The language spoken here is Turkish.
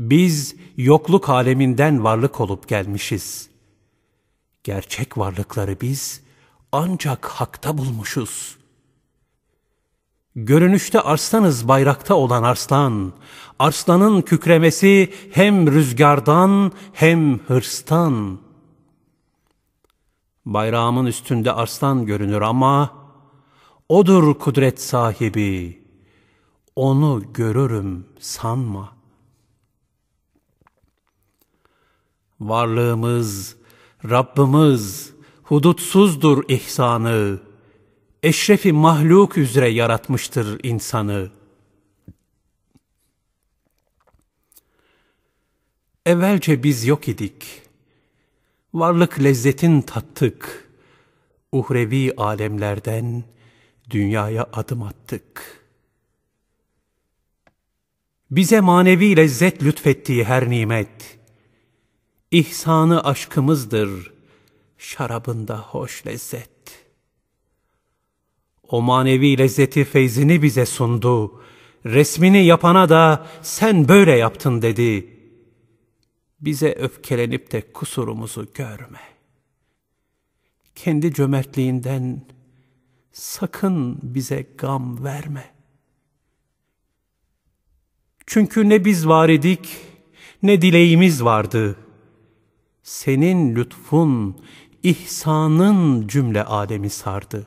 Biz yokluk aleminden varlık olup gelmişiz. Gerçek varlıkları biz ancak hakta bulmuşuz. Görünüşte arslanız bayrakta olan arslan, arslanın kükremesi hem rüzgardan hem hırstan. Bayrağımın üstünde arslan görünür ama odur kudret sahibi. Onu görürüm sanma.'' Varlığımız, Rabbimiz hudutsuzdur ihsanı. Eşrefi mahluk üzere yaratmıştır insanı. Evvelce biz yok idik. Varlık lezzetin tattık. Uhrevi alemlerden dünyaya adım attık. Bize manevi lezzet lütfettiği her nimet, İhsanı aşkımızdır, şarabında hoş lezzet. O manevi lezzeti feyzini bize sundu, resmini yapana da sen böyle yaptın dedi. Bize öfkelenip de kusurumuzu görme. Kendi cömertliğinden sakın bize gam verme. Çünkü ne biz var idik, ne dileğimiz vardı.'' senin lütfun, ihsanın cümle alemi sardı.''